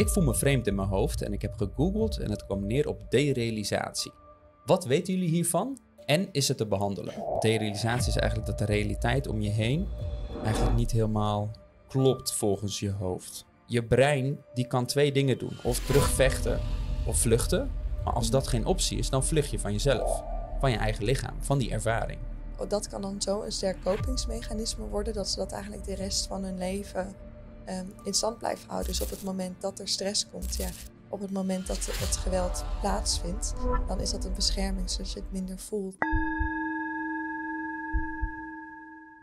Ik voel me vreemd in mijn hoofd en ik heb gegoogeld en het kwam neer op derealisatie. Wat weten jullie hiervan en is het te behandelen? Derealisatie is eigenlijk dat de realiteit om je heen eigenlijk niet helemaal klopt volgens je hoofd. Je brein die kan twee dingen doen: of terugvechten of vluchten. Maar als dat geen optie is, dan vlucht je van jezelf, van je eigen lichaam, van die ervaring. Oh, dat kan dan zo'n sterk kopingsmechanisme worden dat ze dat eigenlijk de rest van hun leven Ehm, in stand blijven houden. Dus op het moment dat er stress komt, ja, op het moment dat het geweld plaatsvindt, dan is dat een bescherming zodat je het minder voelt.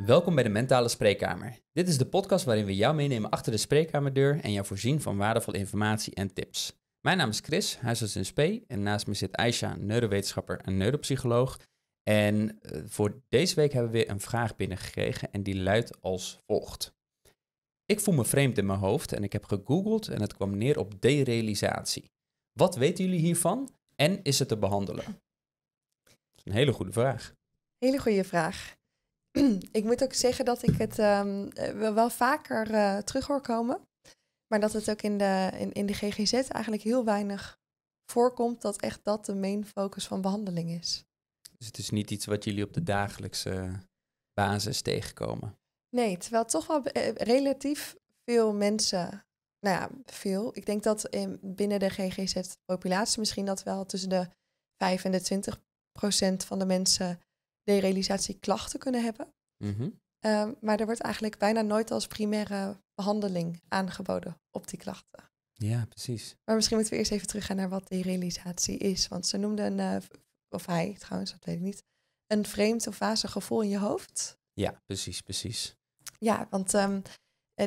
Welkom bij de Mentale Spreekkamer. Dit is de podcast waarin we jou meenemen achter de spreekkamerdeur en jou voorzien van waardevolle informatie en tips. Mijn naam is Chris, huisarts in SP en naast me zit Aisha, neurowetenschapper en neuropsycholoog. En eh, voor deze week hebben we weer een vraag binnengekregen en die luidt als volgt. Ik voel me vreemd in mijn hoofd en ik heb gegoogeld en het kwam neer op derealisatie. Wat weten jullie hiervan en is het te behandelen? Dat is een hele goede vraag. Hele goede vraag. ik moet ook zeggen dat ik het ehm, eh, wel vaker uh, terug hoor komen. Maar dat het ook in de, in, in de GGZ eigenlijk heel weinig voorkomt dat echt dat de main focus van behandeling is. Dus het is niet iets wat jullie op de dagelijkse basis tegenkomen? Nee, terwijl toch wel eh, relatief veel mensen, nou ja, veel. Ik denk dat binnen de GGZ-populatie misschien dat wel tussen de 5 en de 20 procent van de mensen derealisatie klachten kunnen hebben. Mhm. Ehm, maar er wordt eigenlijk bijna nooit als primaire behandeling aangeboden op die klachten. Ja, precies. Maar misschien moeten we eerst even teruggaan naar wat derealisatie is. Want ze noemde een, eh, of hij trouwens, dat weet ik niet, een vreemd of wazig gevoel in je hoofd. Ja, precies, precies. Ja, want um,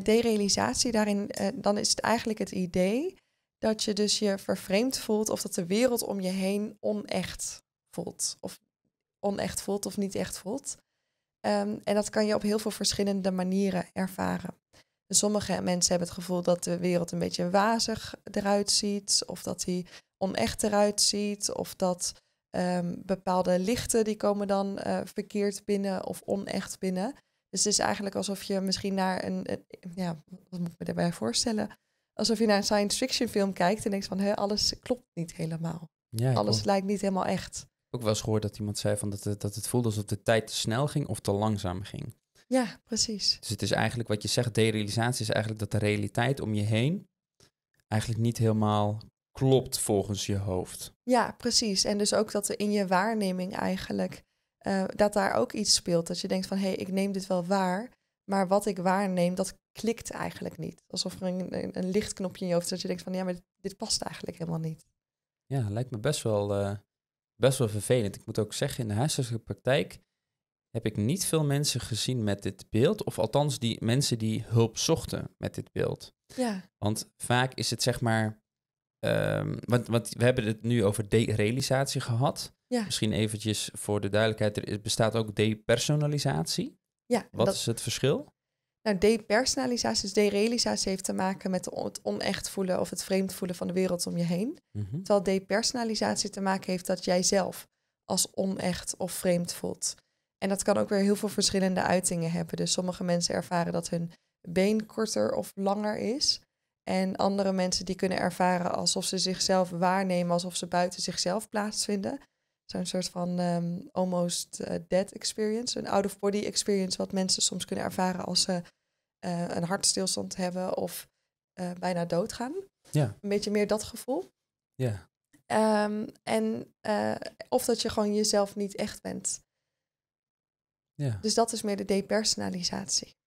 derealisatie daarin, eh, dan is het eigenlijk het idee dat je dus je vervreemd voelt of dat de wereld om je heen onecht voelt. Of onecht voelt of niet echt voelt. Ehm, en dat kan je op heel veel verschillende manieren ervaren. Sommige mensen hebben het gevoel dat de wereld een beetje wazig eruit ziet, of dat hij onecht eruit ziet, of dat Ehm, bepaalde lichten die komen dan eh, verkeerd binnen of onecht binnen. Dus het is eigenlijk alsof je misschien naar een, ja, wat moet ik me daarbij voorstellen? Alsof je naar een science fiction film kijkt en denkt van, alles klopt niet helemaal. Ja, alles lijkt niet helemaal echt. Ook wel eens gehoord dat iemand zei van dat, het, dat het voelde alsof de tijd te snel ging of te langzaam ging. Ja, precies. Dus het is eigenlijk wat je zegt, derealisatie is eigenlijk dat de realiteit om je heen eigenlijk niet helemaal klopt volgens je hoofd. Ja, precies. En dus ook dat er in je waarneming eigenlijk, eh, dat daar ook iets speelt. Dat je denkt van, hé, hey, ik neem dit wel waar, maar wat ik waarneem, dat klikt eigenlijk niet. Alsof er een, een, lichtknopje in je hoofd is dat je denkt van, ja, maar dit, past eigenlijk helemaal niet. Ja, lijkt me best wel, eh, best wel vervelend. Ik moet ook zeggen, in de huisartse praktijk heb ik niet veel mensen gezien met dit beeld. Of althans, die mensen die hulp zochten met dit beeld. Ja. Want vaak is het zeg maar Ehm, want, we hebben het nu over derealisatie gehad. Ja. Misschien eventjes voor de duidelijkheid, er bestaat ook depersonalisatie. Ja, Wat is het verschil? Nou, depersonalisatie, dus derealisatie heeft te maken met het onecht voelen of het vreemd voelen van de wereld om je heen. Mhm. Terwijl depersonalisatie te maken heeft dat jij zelf als onecht of vreemd voelt. En dat kan ook weer heel veel verschillende uitingen hebben. Dus sommige mensen ervaren dat hun been korter of langer is. En andere mensen die kunnen ervaren alsof ze zichzelf waarnemen, alsof ze buiten zichzelf plaatsvinden. Zo'n soort van ehm, almost eh, dead experience, een out-of-body experience, wat mensen soms kunnen ervaren als ze uh, een hartstilstand hebben of eh, bijna doodgaan. Ja. Een beetje meer dat gevoel. Ja. Ehm, en of dat je gewoon jezelf niet echt bent. Ja. Dus dat is meer de depersonalisatie.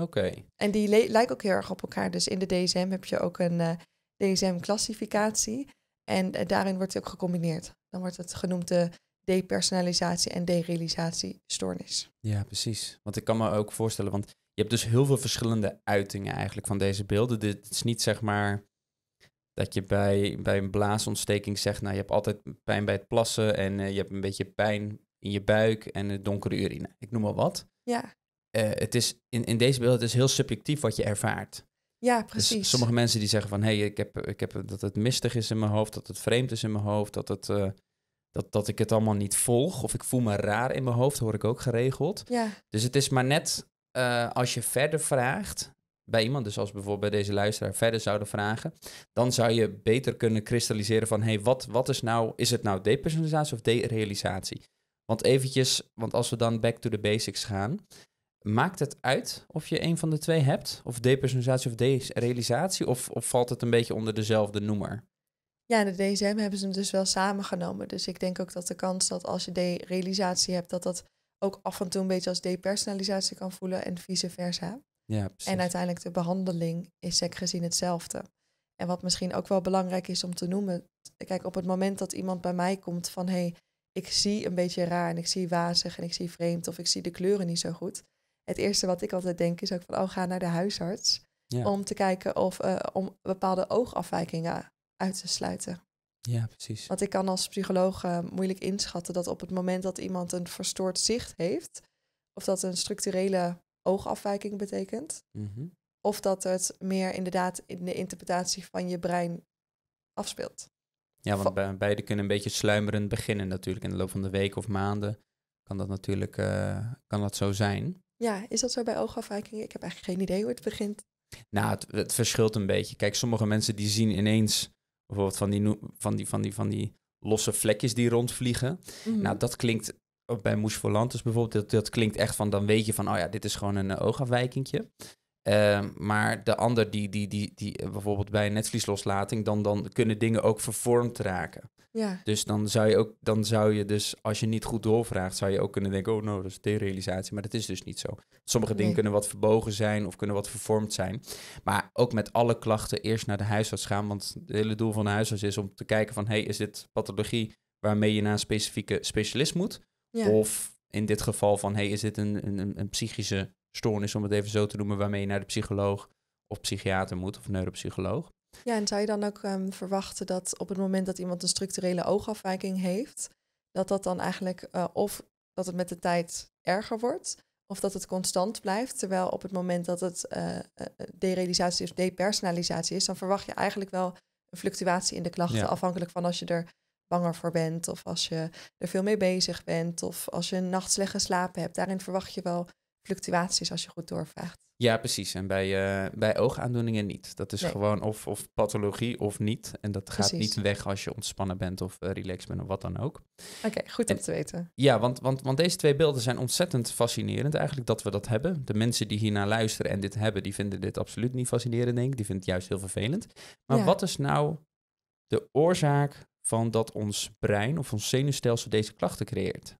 Oké. En die lijken ook heel erg op elkaar. Dus in de DSM heb je ook een eh, dsm classificatie En eh, daarin wordt het ook gecombineerd. Dan wordt het genoemd de depersonalisatie en derealisatie stoornis. Ja, precies. Want ik kan me ook voorstellen, want je hebt dus heel veel verschillende uitingen eigenlijk van deze beelden. Dit is niet zeg maar dat je bij, bij een blaasontsteking zegt, nou je hebt altijd pijn bij het plassen en eh, je hebt een beetje pijn in je buik en donkere urine. Ik noem maar wat. Ja. Eh, het is in, in deze beeld het is heel subjectief wat je ervaart. Ja, dus precies. Dus sommige mensen die zeggen van hé, hey, ik, heb, ik heb dat het mistig is in mijn hoofd, dat het vreemd is in mijn hoofd, dat, het, eh, dat, dat ik het allemaal niet volg of ik voel me raar in mijn hoofd, hoor ik ook geregeld. Ja. Dus het is maar net eh, als je verder vraagt bij iemand, dus als bijvoorbeeld bij deze luisteraar verder zouden vragen, dan zou je beter kunnen kristalliseren van hé, hey, wat, wat is nou, is het nou depersonalisatie of derealisatie? Want eventjes, want als we dan back to the basics gaan, Maakt het uit of je een van de twee hebt? Of depersonalisatie of derealisatie? Of, of valt het een beetje onder dezelfde noemer? Ja, in de DSM hebben ze hem dus wel samengenomen. Dus ik denk ook dat de kans dat als je derealisatie hebt, dat dat ook af en toe een beetje als depersonalisatie kan voelen en vice versa. Ja, precies. En uiteindelijk de behandeling is sec gezien hetzelfde. En wat misschien ook wel belangrijk is om te noemen, kijk, op het moment dat iemand bij mij komt van hé, hey, ik zie een beetje raar en ik zie wazig en ik zie vreemd of ik zie de kleuren niet zo goed, het eerste wat ik altijd denk is ook van, oh, ga naar de huisarts. Om te kijken of, eh, om bepaalde oogafwijkingen uit te sluiten. Ja, precies. Want ik kan als psycholoog eh, moeilijk inschatten dat op het moment dat iemand een verstoord zicht heeft, of dat een structurele oogafwijking betekent, mhm. of dat het meer inderdaad in de interpretatie van je brein afspeelt. Ja, want beide kunnen een beetje sluimerend beginnen natuurlijk. In de loop van de week of maanden kan dat natuurlijk eh, kan dat zo zijn. Ja, is dat zo bij oogafwijkingen? Ik heb eigenlijk geen idee hoe het begint. Nou, het, het, verschilt een beetje. Kijk, sommige mensen die zien ineens bijvoorbeeld van die, van die, van die, van die losse vlekjes die rondvliegen. Mhm. Nou, dat klinkt bij Moes Volantus bijvoorbeeld, dat, dat klinkt echt van, dan weet je van, oh ja, dit is gewoon een uh, eh, oogafwijkingje. Ehm, maar de ander die, die, die, die eh, bijvoorbeeld bij een netvliesloslating dan, dan kunnen dingen ook vervormd raken. Ja. Dus dan zou je ook, dan zou je dus, als je niet goed doorvraagt, zou je ook kunnen denken, oh nou, dat is derealisatie. Maar dat is dus niet zo. Sommige dingen kunnen wat verbogen zijn of kunnen wat vervormd zijn. Maar ook met alle klachten eerst naar de huisarts gaan. Want het hele doel van de huisarts is om te kijken van, hey, is dit pathologie waarmee je naar een specifieke specialist moet? Of in dit geval van, hey, is dit een, een, een psychische stoornis, om het even zo te noemen, waarmee je naar de psycholoog of psychiater moet of neuropsycholoog. Ja, en zou je dan ook ehm, verwachten dat op het moment dat iemand een structurele oogafwijking heeft, dat dat dan eigenlijk eh, of dat het met de tijd erger wordt, of dat het constant blijft. Terwijl op het moment dat het uh, derealisatie of depersonalisatie is, dan verwacht je eigenlijk wel een fluctuatie in de klachten, afhankelijk van als je er banger voor bent, of als je er veel mee bezig bent, of als je een nacht slecht geslapen hebt. Daarin verwacht je wel fluctuaties als je goed doorvraagt. Ja, precies. En bij, uh, bij oogaandoeningen niet. Dat is gewoon of, of pathologie of niet. En dat gaat niet weg als je ontspannen bent of eh, relaxed bent of wat dan ook. Oké, goed om te weten. Ja, want, want, want deze twee beelden zijn ontzettend fascinerend eigenlijk dat we dat hebben. De mensen die hiernaar luisteren en dit hebben, die vinden dit absoluut niet fascinerend, denk ik. Die vinden het juist heel vervelend. Maar wat is nou de oorzaak van dat ons brein of ons zenuwstelsel deze klachten creëert?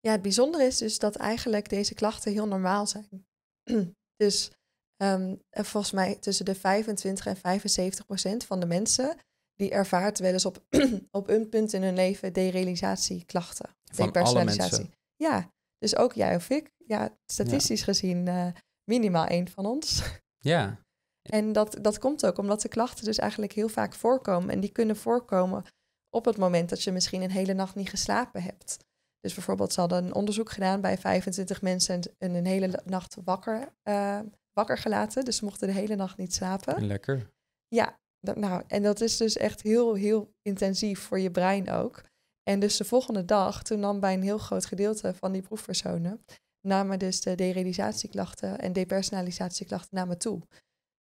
ja, het bijzondere is dus dat eigenlijk deze klachten heel normaal zijn. dus ehm, volgens mij tussen de 25 en 75 procent van de mensen die ervaart wel eens op, op een punt in hun leven derealisatieklachten. Depersonalisatie. Ja, dus ook jij of ik. Ja, statistisch gezien eh, minimaal één van ons. Ja. En dat, dat komt ook omdat de klachten dus eigenlijk heel vaak voorkomen. En die kunnen voorkomen op het moment dat je misschien een hele nacht niet geslapen hebt. Dus bijvoorbeeld, ze hadden een onderzoek gedaan bij 25 mensen en een hele nacht wakker, eh, wakker gelaten. Dus ze mochten de hele nacht niet slapen. Lekker. Ja, nou, en dat is dus echt heel, heel intensief voor je brein ook. En dus de volgende dag, toen nam bij een heel groot gedeelte van die proefpersonen, namen dus de derealisatieklachten en depersonalisatieklachten namen toe.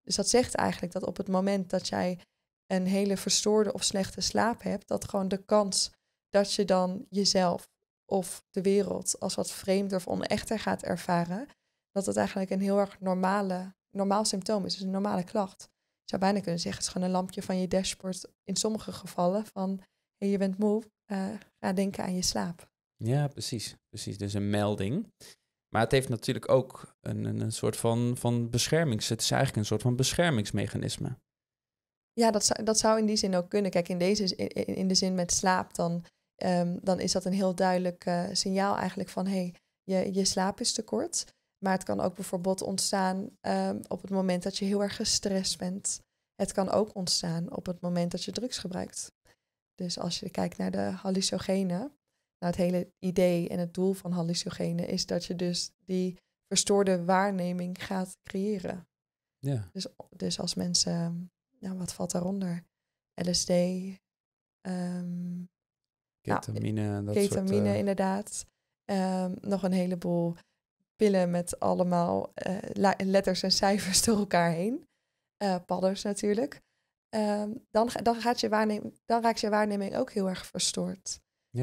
Dus dat zegt eigenlijk dat op het moment dat jij een hele verstoorde of slechte slaap hebt, dat gewoon de kans dat je dan jezelf of de wereld als wat vreemder of onechter gaat ervaren, dat het eigenlijk een heel erg normale, normaal symptoom is, dus een normale klacht. Je zou bijna kunnen zeggen, het is gewoon een lampje van je dashboard in sommige gevallen van hey, je bent moe, eh, ga denken aan je slaap. Ja, precies. Precies, dus een melding. Maar het heeft natuurlijk ook een, een soort van, van beschermings... Het is eigenlijk een soort van beschermingsmechanisme. Ja, dat zou, dat zou in die zin ook kunnen. Kijk, in, deze, in, in de zin met slaap, dan Ehm, dan is dat een heel duidelijk eh, signaal eigenlijk van hey, je, je slaap is te kort. Maar het kan ook bijvoorbeeld ontstaan ehm, op het moment dat je heel erg gestrest bent. Het kan ook ontstaan op het moment dat je drugs gebruikt. Dus als je kijkt naar de hallucinogenen, nou, het hele idee en het doel van hallucinogenen is dat je dus die verstoorde waarneming gaat creëren. Ja. Dus, dus als mensen, nou, wat valt daaronder? LSD, ehm, nou, ketamine, dat ketamine soort, uh... Eh, inderdaad. Ehm, nog een heleboel pillen met allemaal eh, letters en cijfers door elkaar heen. Eh, padders natuurlijk. Ehm, dan, dan, gaat je dan raakt je waarneming ook heel erg verstoord.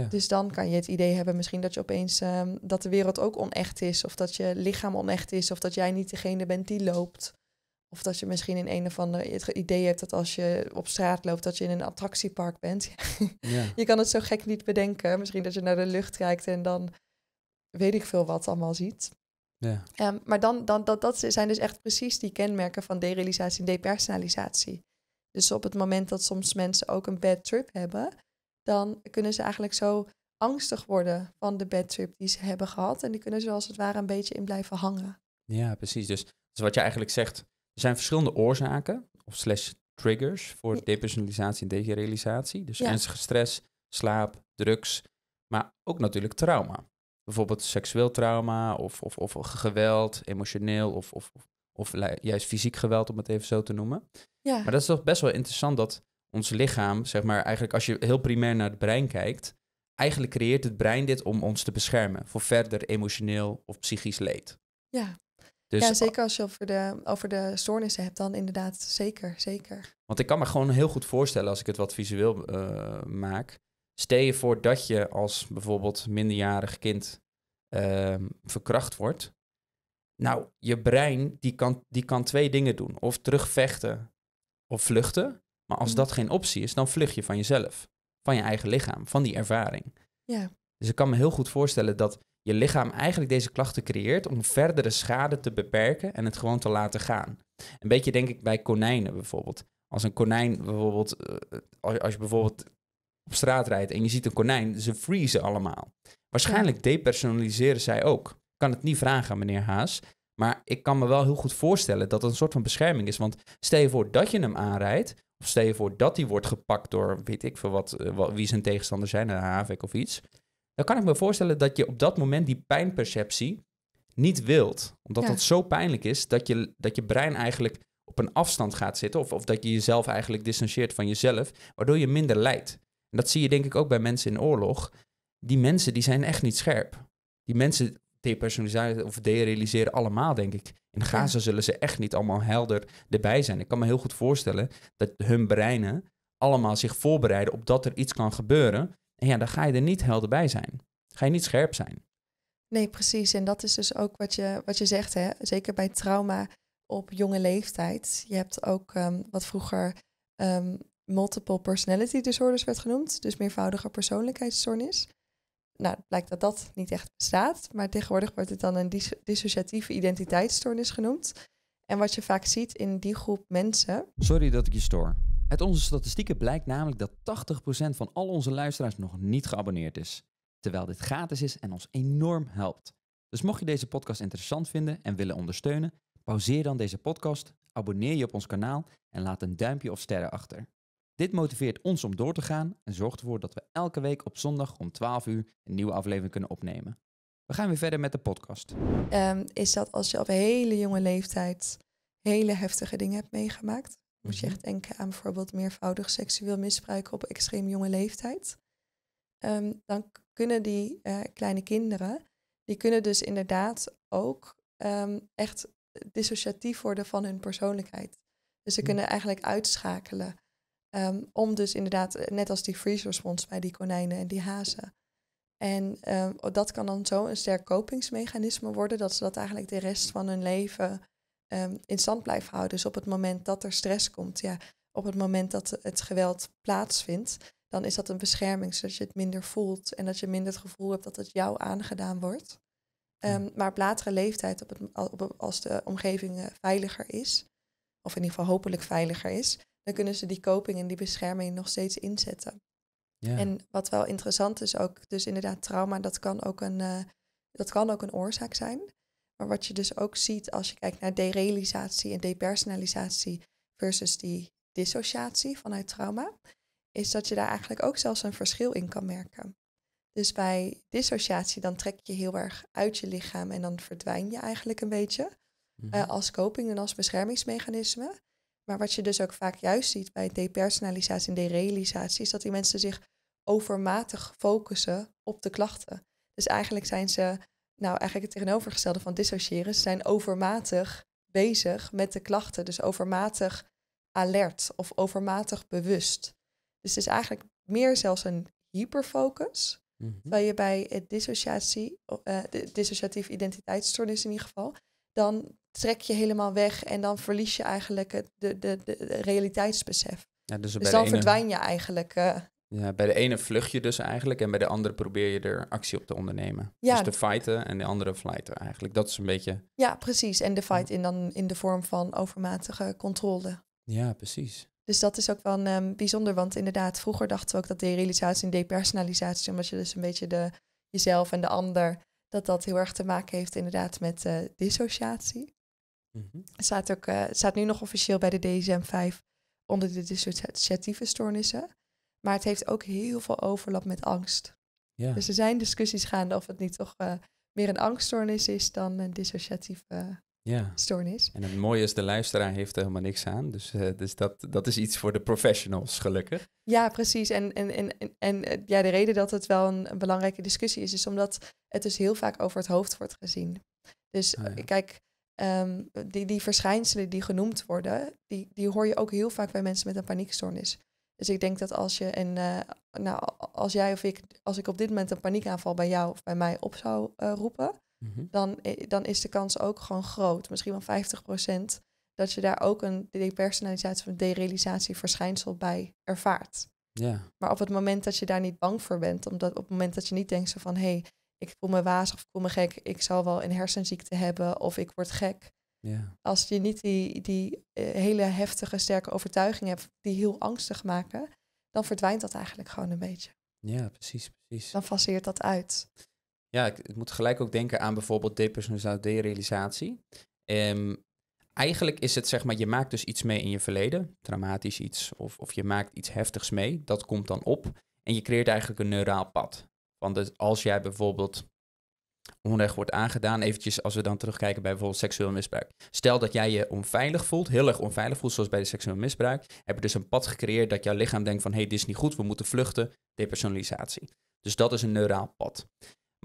Dus dan kan je het idee hebben misschien dat je opeens ehm, dat de wereld ook onecht is. Of dat je lichaam onecht is. Of dat jij niet degene bent die loopt. Of dat je misschien in een of andere het idee hebt dat als je op straat loopt, dat je in een attractiepark bent. ja. Je kan het zo gek niet bedenken. Misschien dat je naar de lucht kijkt en dan weet ik veel wat allemaal ziet. Ja. Ehm, maar dan, dan, dat, dat zijn dus echt precies die kenmerken van derealisatie en depersonalisatie. Dus op het moment dat soms mensen ook een bad trip hebben, dan kunnen ze eigenlijk zo angstig worden van de bad trip die ze hebben gehad. En die kunnen ze als het ware een beetje in blijven hangen. Ja, precies. Dus, dus wat je eigenlijk zegt, er zijn verschillende oorzaken of slash triggers voor depersonalisatie en derealisatie. Dus ernstige stress, slaap, drugs, maar ook natuurlijk trauma. Bijvoorbeeld seksueel trauma of, of, of geweld, emotioneel of, of, of juist fysiek geweld, om het even zo te noemen. Ja. Maar dat is toch best wel interessant dat ons lichaam, zeg maar, eigenlijk als je heel primair naar het brein kijkt, eigenlijk creëert het brein dit om ons te beschermen voor verder emotioneel of psychisch leed. Ja. Dus ja, zeker als je over de, over de stoornissen hebt, dan inderdaad, zeker, zeker. Want ik kan me gewoon heel goed voorstellen, als ik het wat visueel eh, maak, stel je voor dat je als bijvoorbeeld minderjarig kind ehm, verkracht wordt. Nou, je brein die kan, die kan twee dingen doen. Of terugvechten of vluchten. Maar als mhm. dat geen optie is, dan vlucht je van jezelf. Van je eigen lichaam, van die ervaring. Ja. Dus ik kan me heel goed voorstellen dat je lichaam eigenlijk deze klachten creëert om verdere schade te beperken en het gewoon te laten gaan. Een beetje denk ik bij konijnen bijvoorbeeld. Als een konijn bijvoorbeeld, eh, eh, als je bijvoorbeeld op straat rijdt en je ziet een konijn, ze vriezen allemaal. Waarschijnlijk depersonaliseren zij ook. Ik kan het niet vragen meneer Haas, maar ik kan me wel heel goed voorstellen dat het een soort van bescherming is. Want stel je voor dat je hem aanrijdt, of stel je voor dat hij wordt gepakt door weet ik veel wat, eh, wie zijn tegenstander zijn, een havik of iets dan kan ik me voorstellen dat je op dat moment die pijnperceptie niet wilt. Omdat dat zo pijnlijk is dat je, dat je brein eigenlijk op een afstand gaat zitten. Of, of dat je jezelf eigenlijk distancieert van jezelf, waardoor je minder lijdt. En dat zie je denk ik ook bij mensen in oorlog. Die mensen die zijn echt niet scherp. Die mensen depersonaliseren of derealiseren allemaal, denk ik. In Gaza zullen ze echt niet allemaal helder erbij zijn. Ik kan me heel goed voorstellen dat hun breinen allemaal zich voorbereiden op dat er iets kan gebeuren. En ja, dan ga je er niet helder bij zijn. Ga je niet scherp zijn. Nee, precies. En dat is dus ook wat je, wat je zegt, hè? zeker bij trauma op jonge leeftijd. Je hebt ook ehm, wat vroeger ehm, multiple personality disorders werd genoemd, dus meervoudige persoonlijkheidsstoornis. Nou, blijkt dat dat niet echt bestaat, maar tegenwoordig wordt het dan een dissociatieve identiteitsstoornis genoemd. En wat je vaak ziet in die groep mensen. Sorry dat ik je stoor. Uit onze statistieken blijkt namelijk dat 80% van al onze luisteraars nog niet geabonneerd is. Terwijl dit gratis is en ons enorm helpt. Dus mocht je deze podcast interessant vinden en willen ondersteunen, pauzeer dan deze podcast, abonneer je op ons kanaal en laat een duimpje of sterren achter. Dit motiveert ons om door te gaan en zorgt ervoor dat we elke week op zondag om 12 uur een nieuwe aflevering kunnen opnemen. We gaan weer verder met de podcast. Ehm, is dat als je op hele jonge leeftijd hele heftige dingen hebt meegemaakt? Moet je echt denken aan bijvoorbeeld meervoudig seksueel misbruik op extreem jonge leeftijd. Ehm, dan kunnen die eh, kleine kinderen, die kunnen dus inderdaad ook ehm, echt dissociatief worden van hun persoonlijkheid. Dus ze hm. kunnen eigenlijk uitschakelen. Ehm, om dus inderdaad, eh, net als die freeze response bij die konijnen en die hazen. En dat kan dan zo een sterk kopingsmechanisme worden dat ze dat eigenlijk de rest van hun leven Ehm, in stand blijven houden. Dus op het moment dat er stress komt, ja, op het moment dat het geweld plaatsvindt, dan is dat een bescherming, zodat je het minder voelt en dat je minder het gevoel hebt dat het jou aangedaan wordt. Ehm, maar op latere leeftijd, op het, als de omgeving eh, veiliger is, of in ieder geval hopelijk veiliger is, dan kunnen ze die coping en die bescherming nog steeds inzetten. Ja. En wat wel interessant is ook, dus inderdaad, trauma, dat kan ook een, eh, dat kan ook een oorzaak zijn. Maar wat je dus ook ziet als je kijkt naar derealisatie en depersonalisatie versus die dissociatie vanuit trauma, is dat je daar eigenlijk ook zelfs een verschil in kan merken. Dus bij dissociatie dan trek je heel erg uit je lichaam en dan verdwijn je eigenlijk een beetje mhm. eh, als coping en als beschermingsmechanisme. Maar wat je dus ook vaak juist ziet bij depersonalisatie en derealisatie, is dat die mensen zich overmatig focussen op de klachten. Dus eigenlijk zijn ze nou eigenlijk het tegenovergestelde van dissociëren. Ze zijn overmatig bezig met de klachten. Dus overmatig alert of overmatig bewust. Dus het is eigenlijk meer zelfs een hyperfocus. Mm Terwijl je bij dissociatie, eh, dissociatieve dissociatief identiteitsstoornis in ieder geval, dan trek je helemaal weg en dan verlies je eigenlijk het de, de, de, realiteitsbesef. Ja, dus, dus dan ene... verdwijn je eigenlijk eh, ja, bij de ene vlucht je dus eigenlijk en bij de andere probeer je er actie op te ondernemen. Dus te fighten en de andere flighten eigenlijk. Dat is een beetje... Ja, precies. En de fight in, dan in de vorm van overmatige controle. Ja, precies. Dus dat is ook wel ehm, bijzonder, want inderdaad, vroeger dachten we ook dat derealisatie en depersonalisatie, omdat je dus een beetje de, jezelf en de ander, dat dat heel erg te maken heeft inderdaad met eh, dissociatie. Mm staat, ook, eh, staat nu nog officieel bij de DSM-5 onder de dissociatieve stoornissen. Maar het heeft ook heel veel overlap met angst. Ja. Dus er zijn discussies gaande of het niet toch eh, meer een angststoornis is dan een dissociatieve eh, ja. stoornis. En het mooie is, de luisteraar heeft er helemaal niks aan. Dus, eh, dus dat, dat is iets voor de professionals, gelukkig. Ja, precies. En, en, en, en ja, de reden dat het wel een, belangrijke discussie is, is omdat het dus heel vaak over het hoofd wordt gezien. Dus ah, kijk, ehm, die, die verschijnselen die genoemd worden, die, die hoor je ook heel vaak bij mensen met een paniekstoornis. Dus ik denk dat als je en eh, nou, als jij of ik, als ik op dit moment een paniekaanval bij jou of bij mij op zou eh, roepen, mhm. dan, eh, dan is de kans ook gewoon groot, misschien wel 50%, dat je daar ook een depersonalisatie of een derealisatie verschijnsel bij ervaart. Ja. Maar op het moment dat je daar niet bang voor bent, omdat op het moment dat je niet denkt zo van hé, hey, ik voel me waas of ik voel me gek, ik zal wel een hersenziekte hebben of ik word gek, als je niet die, die eh, hele heftige, sterke overtuigingen hebt die heel angstig maken, dan verdwijnt dat eigenlijk gewoon een beetje. Ja, precies, precies. Dan faseert dat uit. Ja, ik, moet gelijk ook denken aan bijvoorbeeld depersonalisatie, derealisatie. Ehm, eigenlijk is het zeg maar, je maakt dus iets mee in je verleden, traumatisch iets, of, of je maakt iets heftigs mee, dat komt dan op. En je creëert eigenlijk een neuraal pad. Want als jij bijvoorbeeld onrecht wordt aangedaan. Eventjes als we dan terugkijken bij bijvoorbeeld seksueel misbruik. Stel dat jij je onveilig voelt, heel erg onveilig voelt, zoals bij de seksueel misbruik. Heb je dus een pad gecreëerd dat jouw lichaam denkt van, hé, hey, dit is niet goed, we moeten vluchten. Depersonalisatie. Dus dat is een neuraal pad.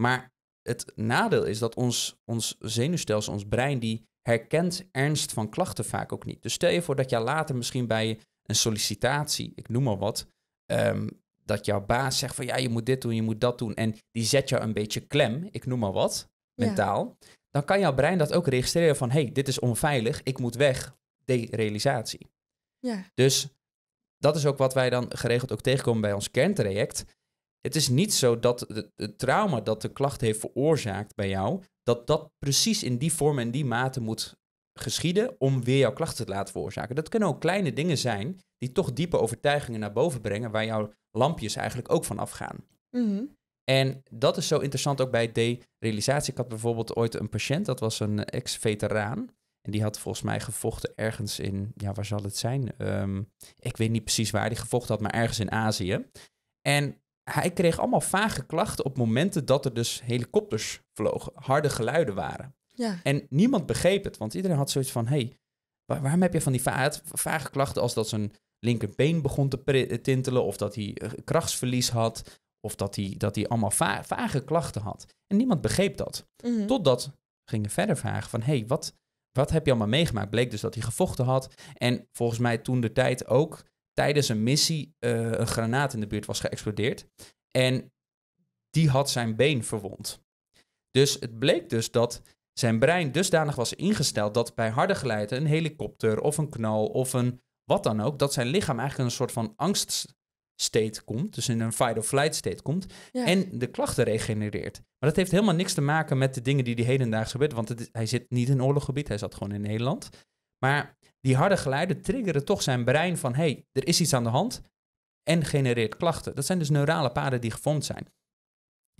Maar het nadeel is dat ons, ons zenuwstelsel, ons brein, die herkent ernst van klachten vaak ook niet. Dus stel je voor dat jij later misschien bij een sollicitatie, ik noem maar wat, ehm, dat jouw baas zegt van ja, je moet dit doen, je moet dat doen. En die zet jou een beetje klem, ik noem maar wat, mentaal. Dan kan jouw brein dat ook registreren van hey, dit is onveilig, ik moet weg. Derealisatie. Ja. Dus dat is ook wat wij dan geregeld ook tegenkomen bij ons kerntraject. Het is niet zo dat het trauma dat de klacht heeft veroorzaakt bij jou, dat dat precies in die vorm en die mate moet geschieden om weer jouw klachten te laten veroorzaken. Dat kunnen ook kleine dingen zijn die toch diepe overtuigingen naar boven brengen, waar jouw lampjes eigenlijk ook van afgaan. Mm En dat is zo interessant ook bij derealisatie. Ik had bijvoorbeeld ooit een patiënt, dat was een ex-veteraan. En die had volgens mij gevochten ergens in, ja, waar zal het zijn? Ehm, ik weet niet precies waar die gevochten had, maar ergens in Azië. En hij kreeg allemaal vage klachten op momenten dat er dus helikopters vlogen, harde geluiden waren. En niemand begreep het, want iedereen had zoiets van: hey, waarom heb je van die vage klachten als dat zijn linkerbeen begon te eh, tintelen, of dat hij eh, krachtsverlies had, of dat hij, dat hij allemaal vage klachten had? En niemand begreep dat. Mhm. Totdat gingen verder vragen van: hey, wat, wat heb je allemaal meegemaakt? Bleek dus dat hij gevochten had. En volgens mij toen de tijd ook tijdens een missie eh, een granaat in de buurt was geëxplodeerd. En die had zijn been verwond. Dus het bleek dus dat zijn brein dusdanig was ingesteld dat bij harde geluiden, een helikopter of een knal of een wat dan ook, dat zijn lichaam eigenlijk een soort van angststate komt, dus in een fight or flight state komt, en de klachten regenereert. Maar dat heeft helemaal niks te maken met de dingen die die hedendaags gebeurt, want hij zit niet in oorloggebied, hij zat gewoon in Nederland. Maar die harde geluiden triggeren toch zijn brein van, hé, hey, er is iets aan de hand en genereert klachten. Dat zijn dus neurale paden die gevormd zijn.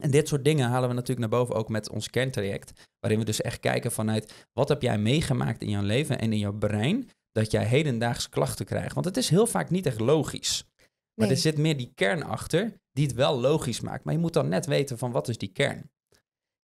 En dit soort dingen halen we natuurlijk naar boven ook met ons kerntraject. Waarin we dus echt kijken vanuit wat heb jij meegemaakt in jouw leven en in jouw brein dat jij hedendaags klachten krijgt. Want het is heel vaak niet echt logisch. Maar er zit meer die kern achter die het wel logisch maakt. Maar je moet dan net weten van wat is die kern.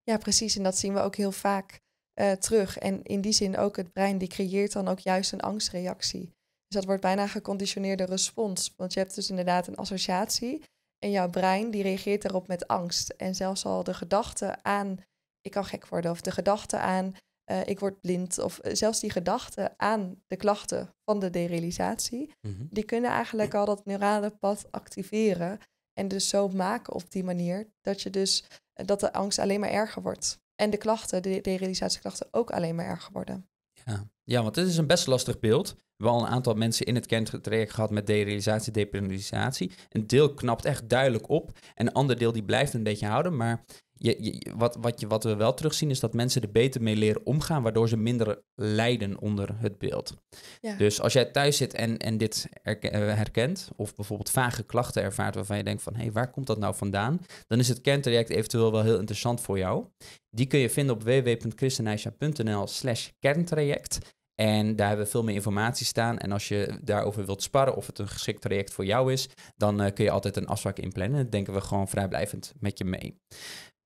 Ja, precies. En dat zien we ook heel vaak eh, terug. En in die zin ook het brein, die creëert dan ook juist een angstreactie. Dus dat wordt bijna geconditioneerde respons. Want je hebt dus inderdaad een associatie en jouw brein die reageert daarop met angst. En zelfs al de gedachte aan ik kan gek worden of de gedachte aan eh, ik word blind of eh, zelfs die gedachte aan de klachten van de derealisatie, mhm. die kunnen eigenlijk al dat neurale pad activeren en dus zo maken op die manier dat je dus eh, dat de angst alleen maar erger wordt en de klachten, de derealisatieklachten ook alleen maar erger worden. Ja, ja want dit is een best lastig beeld we al een aantal mensen in het kerntraject gehad met derealisatie, depenalisatie. Een deel knapt echt duidelijk op. En een ander deel die blijft een beetje houden. Maar je, wat, wat, je, wat we wel terugzien is dat mensen er beter mee leren omgaan, waardoor ze minder lijden onder het beeld. Ja. Dus als jij thuis zit en, en dit eh, herkent, of bijvoorbeeld vage klachten ervaart waarvan je denkt van hé, hey, waar komt dat nou vandaan? Dan is het kerntraject eventueel wel heel interessant voor jou. Die kun je vinden op www.christenijsja.nl slash kerntraject. En daar hebben we veel meer informatie staan. En als je daarover wilt sparren of het een geschikt traject voor jou is, dan eh, kun je altijd een afspraak inplannen. Dat denken we gewoon vrijblijvend met je mee.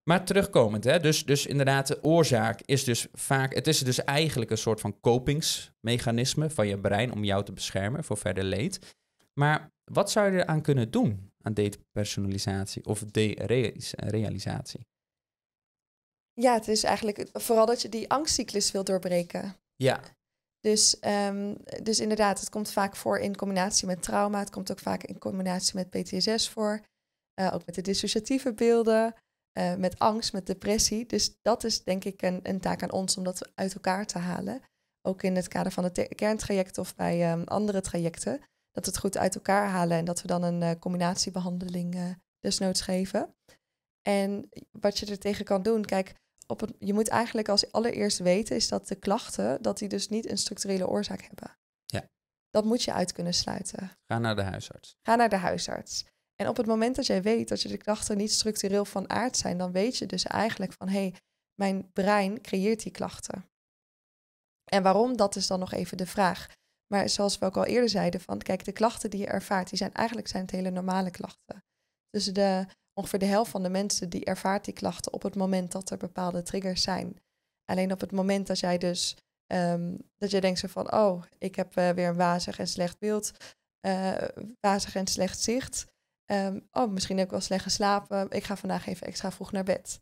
Maar terugkomend, hè? Dus, dus inderdaad, de oorzaak is dus vaak, het is dus eigenlijk een soort van kopingsmechanisme van je brein om jou te beschermen voor verder leed. Maar wat zou je eraan kunnen doen aan depersonalisatie of derealisatie? Ja, het is eigenlijk vooral dat je die angstcyclus wilt doorbreken. Ja. Dus, ehm, dus inderdaad, het komt vaak voor in combinatie met trauma. Het komt ook vaak in combinatie met PTSS voor. Eh, ook met de dissociatieve beelden, eh, met angst, met depressie. Dus dat is denk ik een, een, taak aan ons om dat uit elkaar te halen. Ook in het kader van het kerntraject of bij ehm, andere trajecten. Dat we het goed uit elkaar halen en dat we dan een eh, combinatiebehandeling desnoods geven. En wat je er tegen kan doen, kijk, op je moet eigenlijk als allereerst weten is dat de klachten, dat die dus niet een structurele oorzaak hebben. Ja. Dat moet je uit kunnen sluiten. Ga naar de huisarts. Ga naar de huisarts. En op het moment dat jij weet dat je de klachten niet structureel van aard zijn, dan weet je dus eigenlijk van hé, hey, mijn brein creëert die klachten. En waarom, dat is dan nog even de vraag. Maar zoals we ook al eerder zeiden, van kijk, de klachten die je ervaart, die zijn eigenlijk zijn het hele normale klachten. Dus de ongeveer de helft van de mensen die ervaart die klachten op het moment dat er bepaalde triggers zijn. Alleen op het moment dat jij dus ehm, dat jij denkt zo van oh, ik heb eh, weer een wazig en slecht beeld, eh, wazig en slecht zicht. Ehm, oh, misschien heb ik wel slecht geslapen. Ik ga vandaag even extra vroeg naar bed.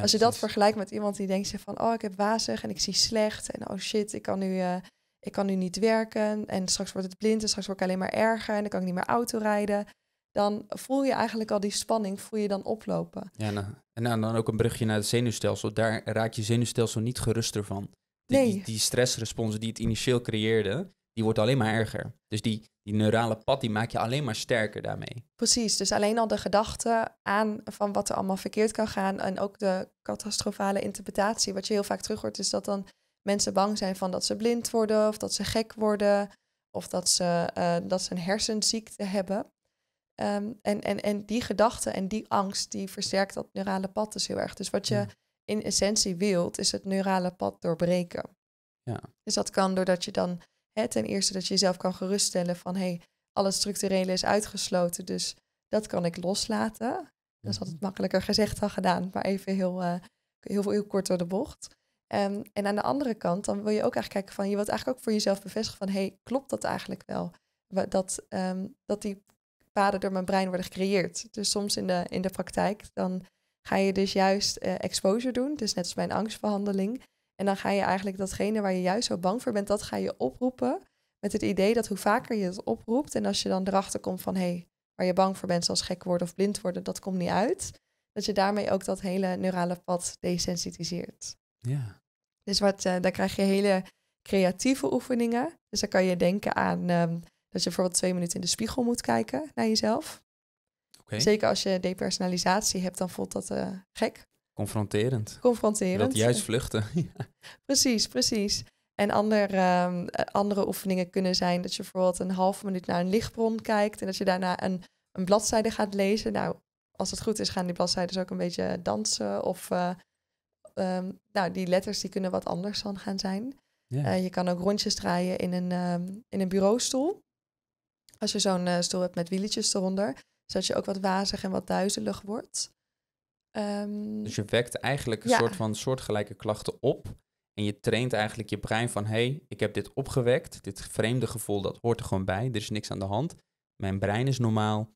Als je dat vergelijkt met iemand die denkt van oh, ik heb wazig en ik zie slecht. En oh shit, ik kan nu, eh, ik kan nu niet werken. En straks wordt het blind en straks word ik alleen maar erger en dan kan ik niet meer auto rijden dan voel je eigenlijk al die spanning, voel je dan oplopen. Ja, nou, en nou, dan ook een brugje naar het zenuwstelsel. Daar raak je zenuwstelsel niet geruster van. Die, nee. die, die stressrespons die het initieel creëerde, die wordt alleen maar erger. Dus die, die neurale pad, die maak je alleen maar sterker daarmee. Precies, dus alleen al de gedachte aan van wat er allemaal verkeerd kan gaan en ook de catastrofale interpretatie, wat je heel vaak terug hoort, is dat dan mensen bang zijn van dat ze blind worden of dat ze gek worden of dat ze, eh, dat ze een hersenziekte hebben. Ehm, en, en, en die gedachte en die angst, die versterkt dat neurale pad dus heel erg. Dus wat je in essentie wilt, is het neurale pad doorbreken. Ja. Dus dat kan doordat je dan hè, ten eerste dat je jezelf kan geruststellen van hé, hey, alles structurele is uitgesloten, dus dat kan ik loslaten. Ja. Dat is mhm. altijd makkelijker gezegd dan gedaan, maar even heel, uh, heel, heel kort door de bocht. Ehm, en aan de andere kant, dan wil je ook eigenlijk kijken van, je wilt eigenlijk ook voor jezelf bevestigen van, hé, hey, klopt dat eigenlijk wel? Dat, ehm, dat die paden door mijn brein worden gecreëerd. Dus soms in de, in de praktijk, dan ga je dus juist eh, exposure doen. Dus net als bij een angstverhandeling. En dan ga je eigenlijk datgene waar je juist zo bang voor bent, dat ga je oproepen. Met het idee dat hoe vaker je het oproept en als je dan erachter komt van hé, hey, waar je bang voor bent, zoals gek worden of blind worden, dat komt niet uit. Dat je daarmee ook dat hele neurale pad desensitiseert. Ja. Dus wat, eh, daar krijg je hele creatieve oefeningen. Dus dan kan je denken aan ehm, dat je bijvoorbeeld twee minuten in de spiegel moet kijken naar jezelf. Zeker als je depersonalisatie hebt, dan voelt dat eh, gek. Confronterend. Confronterend. Dat juist vluchten. precies, precies. En andere ehm, andere oefeningen kunnen zijn dat je bijvoorbeeld een half minuut naar een lichtbron kijkt en dat je daarna een, een bladzijde gaat lezen. Nou, als het goed is, gaan die bladzijden ook een beetje dansen. Of eh, ehm, nou, die letters die kunnen wat anders dan gaan zijn. Eh, je kan ook rondjes draaien in een, ehm, in een bureaustoel. Als je zo'n eh, stoel hebt met wieletjes eronder, zodat je ook wat wazig en wat duizelig wordt. Ehm, dus je wekt eigenlijk een soort van soortgelijke klachten op. En je traint eigenlijk je brein van: hé, hey, ik heb dit opgewekt. Dit vreemde gevoel, dat hoort er gewoon bij. Er is niks aan de hand. Mijn brein is normaal.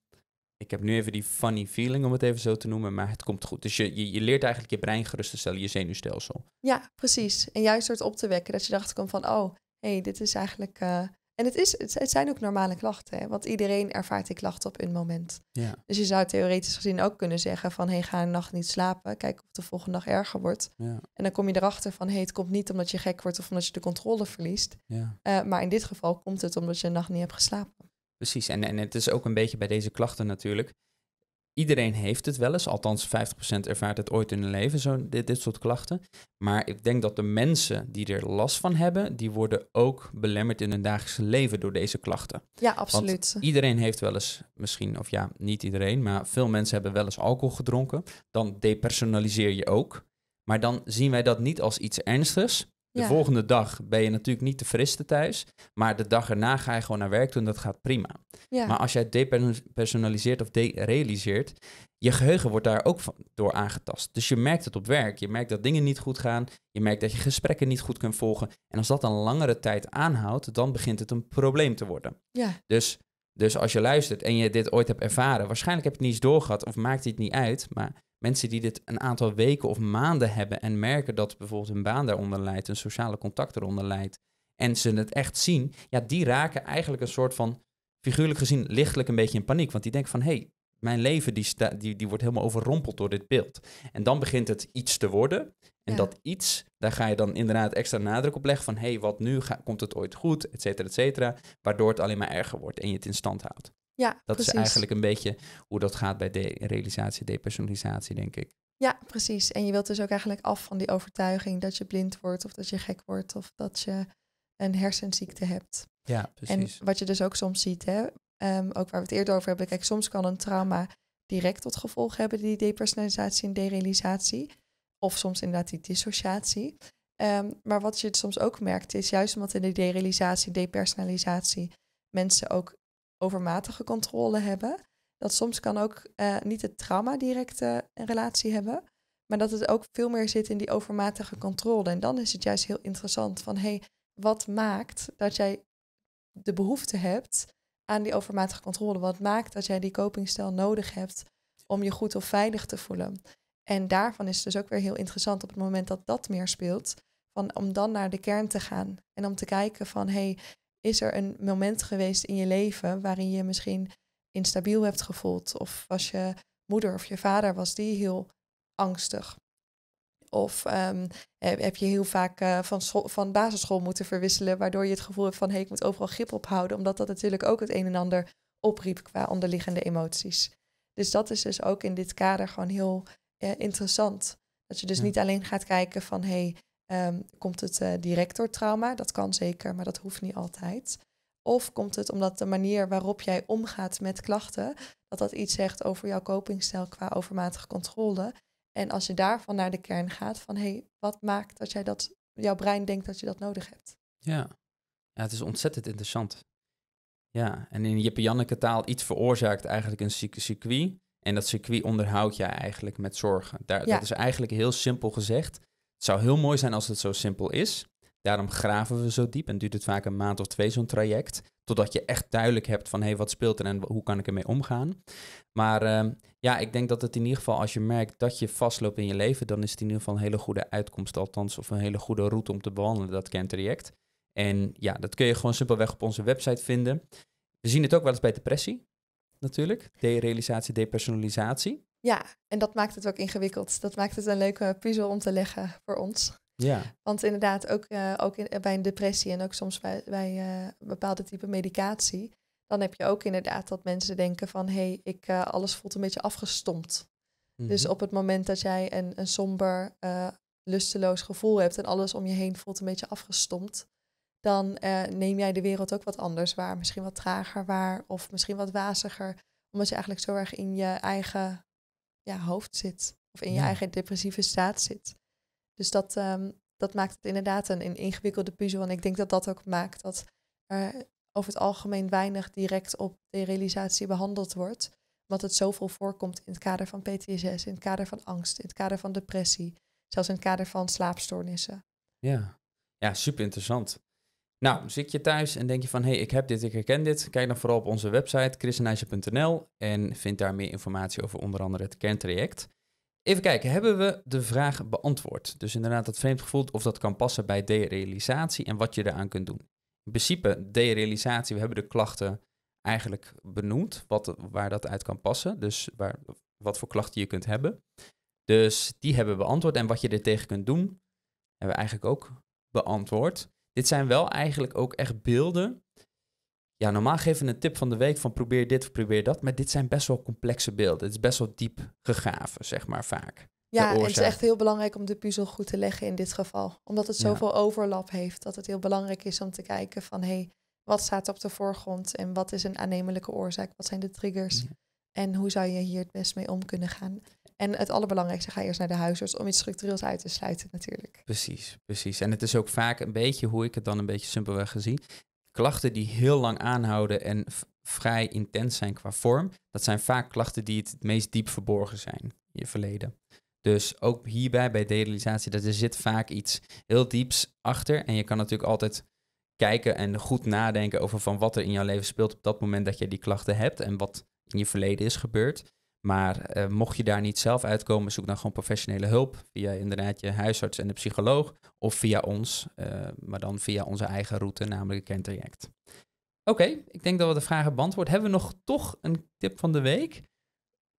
Ik heb nu even die funny feeling, om het even zo te noemen, maar het komt goed. Dus je, je, je leert eigenlijk je brein gerust te stellen, je zenuwstelsel. Ja, precies. En juist door het op te wekken, dat je dacht van: oh, hé, hey, dit is eigenlijk. Eh, en het, is, het zijn ook normale klachten, hè? want iedereen ervaart die klachten op een moment. Ja. Dus je zou theoretisch gezien ook kunnen zeggen van, hey, ga een nacht niet slapen, kijk of het de volgende dag erger wordt. Ja. En dan kom je erachter van, hey, het komt niet omdat je gek wordt of omdat je de controle verliest. Ja. Eh, maar in dit geval komt het omdat je een nacht niet hebt geslapen. Precies, en, en het is ook een beetje bij deze klachten natuurlijk iedereen heeft het wel eens, althans 50% ervaart het ooit in hun leven, zo, dit, soort klachten. Maar ik denk dat de mensen die er last van hebben, die worden ook belemmerd in hun dagelijkse leven door deze klachten. Ja, absoluut. iedereen heeft wel eens, misschien, of ja, niet iedereen, maar veel mensen hebben wel eens alcohol gedronken. Dan depersonaliseer je ook. Maar dan zien wij dat niet als iets ernstigs, de volgende dag ben je natuurlijk niet de friste thuis, maar de dag erna ga je gewoon naar werk doen, en dat gaat prima. Maar als jij depersonaliseert of derealiseert, je geheugen wordt daar ook van, door aangetast. Dus je merkt het op werk. Je merkt dat dingen niet goed gaan. Je merkt dat je gesprekken niet goed kunt volgen. En als dat een langere tijd aanhoudt, dan begint het een probleem te worden. Ja. Dus, dus als je luistert en je dit ooit hebt ervaren, waarschijnlijk heb je het niet eens doorgehad of maakt het niet uit, maar mensen die dit een aantal weken of maanden hebben en merken dat bijvoorbeeld hun baan daaronder leidt, hun sociale contact eronder leidt, en ze het echt zien, ja, die raken eigenlijk een soort van, figuurlijk gezien, lichtelijk een beetje in paniek. Want die denken van, hé, hey, mijn leven die, die, die wordt helemaal overrompeld door dit beeld. En dan begint het iets te worden. En dat iets, daar ga je dan inderdaad extra nadruk op leggen van hé, hey, wat nu komt het ooit goed, et cetera, et cetera. Waardoor het alleen maar erger wordt en je het in stand houdt. Ja, dat is eigenlijk een beetje hoe dat gaat bij de realisatie, depersonalisatie, denk ik. Ja, precies. En je wilt dus ook eigenlijk af van die overtuiging dat je blind wordt of dat je gek wordt of dat je een hersenziekte hebt. Ja, precies. En wat je dus ook soms ziet, hè, ehm, ook waar we het eerder over hebben, kijk, soms kan een trauma direct tot gevolg hebben, die depersonalisatie en derealisatie. Of soms inderdaad die dissociatie. Ehm, maar wat je soms ook merkt, is juist omdat in de derealisatie, depersonalisatie mensen ook overmatige controle hebben. Dat soms kan ook eh, niet het trauma direct eh, een relatie hebben, maar dat het ook veel meer zit in die overmatige controle. En dan is het juist heel interessant van hey, wat maakt dat jij de behoefte hebt aan die overmatige controle? Wat maakt dat jij die kopingstijl nodig hebt om je goed of veilig te voelen? En daarvan is het dus ook weer heel interessant op het moment dat dat meer speelt, van om dan naar de kern te gaan en om te kijken van hey, is er een moment geweest in je leven waarin je misschien instabiel hebt gevoeld? Of was je moeder of je vader, was die heel angstig? Of ehm, heb je heel vaak eh, van, van basisschool moeten verwisselen, waardoor je het gevoel hebt van hé, hey, ik moet overal grip ophouden, omdat dat natuurlijk ook het een en ander opriep qua onderliggende emoties. Dus dat is dus ook in dit kader gewoon heel eh, interessant. Dat je dus niet alleen gaat kijken van hé, hey, Ehm, komt het eh, direct door trauma? Dat kan zeker, maar dat hoeft niet altijd. Of komt het omdat de manier waarop jij omgaat met klachten, dat dat iets zegt over jouw copingstijl qua overmatige controle. En als je daarvan naar de kern gaat, van hé, hey, wat maakt dat jij dat, jouw brein denkt dat je dat nodig hebt? Ja, ja het is ontzettend interessant. Ja, en in Janneke taal, iets veroorzaakt eigenlijk een circuit. En dat circuit onderhoud jij eigenlijk met zorgen. Daar, ja. Dat is eigenlijk heel simpel gezegd. Het zou heel mooi zijn als het zo simpel is. Daarom graven we zo diep en duurt het vaak een maand of twee zo'n traject. Totdat je echt duidelijk hebt van hé, hey, wat speelt er en hoe kan ik ermee omgaan. Maar ehm, ja, ik denk dat het in ieder geval als je merkt dat je vastloopt in je leven, dan is het in ieder geval een hele goede uitkomst, althans, of een hele goede route om te behandelen, dat kerntraject. En ja, dat kun je gewoon simpelweg op onze website vinden. We zien het ook wel eens bij depressie, natuurlijk. Derealisatie, depersonalisatie. Ja, en dat maakt het ook ingewikkeld. Dat maakt het een leuke puzzel om te leggen voor ons. Ja. Want inderdaad, ook, eh, ook bij een depressie en ook soms bij, bij eh, bepaalde type medicatie, dan heb je ook inderdaad dat mensen denken van hé, hey, ik, eh, alles voelt een beetje afgestompt. Dus mhm. op het moment dat jij een, een somber, lusteloos gevoel hebt en alles om je heen voelt een beetje afgestompt, dan neem jij de wereld ook wat anders waar. Misschien wat trager waar of misschien wat waziger, omdat je eigenlijk zo erg in je eigen ja, hoofd zit. Of in je eigen depressieve staat zit. Dus dat, ehm, dat maakt het inderdaad een, een, ingewikkelde puzzel. En ik denk dat dat ook maakt dat er over het algemeen weinig direct op de realisatie behandeld wordt. Wat het zoveel voorkomt in het kader van PTSS, in het kader van angst, in het kader van depressie, zelfs in het kader van slaapstoornissen. Ja, ja super interessant. Nou, zit je thuis en denk je van, hé, hey, ik heb dit, ik herken dit. Kijk dan vooral op onze website christenijsje.nl en vind daar meer informatie over onder andere het kerntraject. Even kijken, hebben we de vraag beantwoord? Dus inderdaad dat gevoel of dat kan passen bij derealisatie en wat je eraan kunt doen. In principe derealisatie, we hebben de klachten eigenlijk benoemd, wat, waar dat uit kan passen. Dus waar, wat voor klachten je kunt hebben. Dus die hebben we beantwoord en wat je er tegen kunt doen, hebben we eigenlijk ook beantwoord. Dit zijn wel eigenlijk ook echt beelden. Ja, normaal geven we een tip van de week van probeer dit of probeer dat. Maar dit zijn best wel complexe beelden. Het is best wel diep gegraven, zeg maar vaak. Ja, en het is echt heel belangrijk om de puzzel goed te leggen in dit geval. Omdat het zoveel overlap heeft, dat het heel belangrijk is om te kijken van... hé, hey, wat staat op de voorgrond en wat is een aannemelijke oorzaak? Wat zijn de triggers? En hoe zou je hier het best mee om kunnen gaan? En het allerbelangrijkste, ga eerst naar de huisarts om iets structureels uit te sluiten natuurlijk. Precies, precies. En het is ook vaak een beetje, hoe ik het dan een beetje simpelweg gezien, klachten die heel lang aanhouden en vrij intens zijn qua vorm, dat zijn vaak klachten die het, meest diep verborgen zijn in je verleden. Dus ook hierbij bij delialisatie, dat er zit vaak iets heel dieps achter. En je kan natuurlijk altijd kijken en goed nadenken over van wat er in jouw leven speelt op dat moment dat je die klachten hebt en wat in je verleden is gebeurd. Maar eh, mocht je daar niet zelf uitkomen, zoek dan gewoon professionele hulp. Via inderdaad je huisarts en de psycholoog. Of via ons, eh, maar dan via onze eigen route, namelijk het traject. Oké, ik denk dat we de vragen beantwoord. Hebben we nog toch een tip van de week?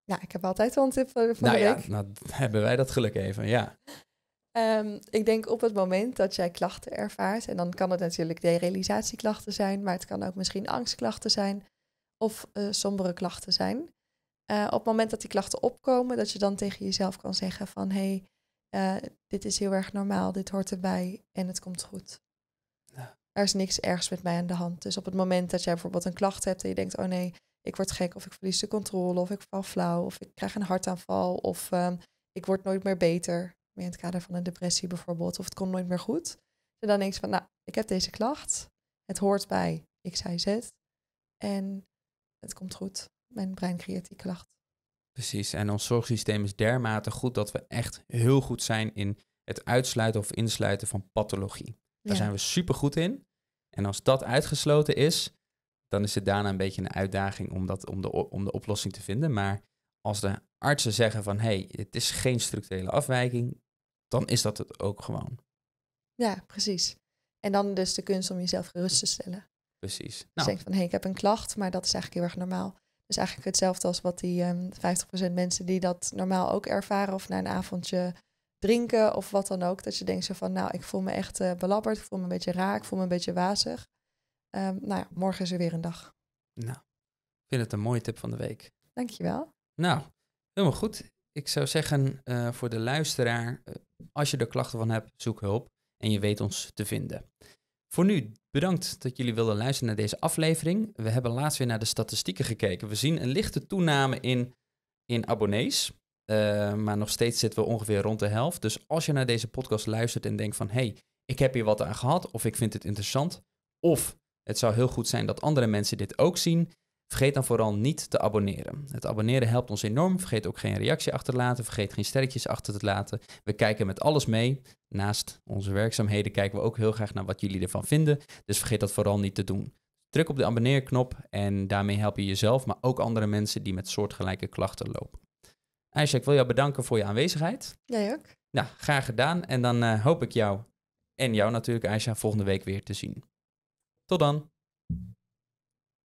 Ja, ik heb altijd wel een tip van, de week. Nou ja, hebben wij dat geluk even, ja. Ehm, ik denk op het moment dat jij klachten ervaart, en dan kan het natuurlijk derealisatieklachten zijn, maar het kan ook misschien angstklachten zijn of eh, sombere klachten zijn. Eh, op het moment dat die klachten opkomen, dat je dan tegen jezelf kan zeggen van hey, eh, dit is heel erg normaal, dit hoort erbij en het komt goed. Er is niks ergs met mij aan de hand. Dus op het moment dat jij bijvoorbeeld een klacht hebt en je denkt, oh nee, ik word gek of ik verlies de controle of ik val flauw of ik krijg een hartaanval of ehm, ik word nooit meer beter, meer in het kader van een depressie bijvoorbeeld, of het komt nooit meer goed. En dan denk je van, nou, ik heb deze klacht, het hoort bij ik Y, Z en het komt goed mijn brein creëert die klacht. Precies, en ons zorgsysteem is dermate goed dat we echt heel goed zijn in het uitsluiten of insluiten van pathologie. Daar zijn we super goed in. En als dat uitgesloten is, dan is het daarna een beetje een uitdaging om, dat, om, de, om de oplossing te vinden. Maar als de artsen zeggen van hé, hey, het is geen structurele afwijking, dan is dat het ook gewoon. Ja, precies. En dan dus de kunst om jezelf gerust te stellen. Precies. Dus nou. Dus denk van hé, hey, ik heb een klacht, maar dat is eigenlijk heel erg normaal. Dus eigenlijk hetzelfde als wat die 50% ehm, mensen die dat normaal ook ervaren of na een avondje drinken of wat dan ook. Dat je denkt zo van, nou, ik voel me echt eh, belabberd, ik voel me een beetje raak ik voel me een beetje wazig. Um, nou ja, morgen is er weer een dag. Nou, ik vind het een mooie tip van de week. Dankjewel. Nou, helemaal goed. Ik zou zeggen eh, voor de luisteraar, eh, als je er klachten van hebt, zoek hulp en je weet ons te vinden. Voor nu, Bedankt dat jullie wilden luisteren naar deze aflevering. We hebben laatst weer naar de statistieken gekeken. We zien een lichte toename in, in abonnees. Eh, maar nog steeds zitten we ongeveer rond de helft. Dus als je naar deze podcast luistert en denkt van... hé, hey, ik heb hier wat aan gehad of ik vind het interessant... of het zou heel goed zijn dat andere mensen dit ook zien... Vergeet dan vooral niet te abonneren. Het abonneren helpt ons enorm. Vergeet ook geen reactie achter te laten. Vergeet geen sterretjes achter te laten. We kijken met alles mee. Naast onze werkzaamheden kijken we ook heel graag naar wat jullie ervan vinden. Dus vergeet dat vooral niet te doen. Druk op de abonneerknop en daarmee help je jezelf, maar ook andere mensen die met soortgelijke klachten lopen. Aisha, ik wil jou bedanken voor je aanwezigheid. Jij ook. Nou, graag gedaan. En dan eh, hoop ik jou en jou natuurlijk, Aisha, volgende week weer te zien. Tot dan.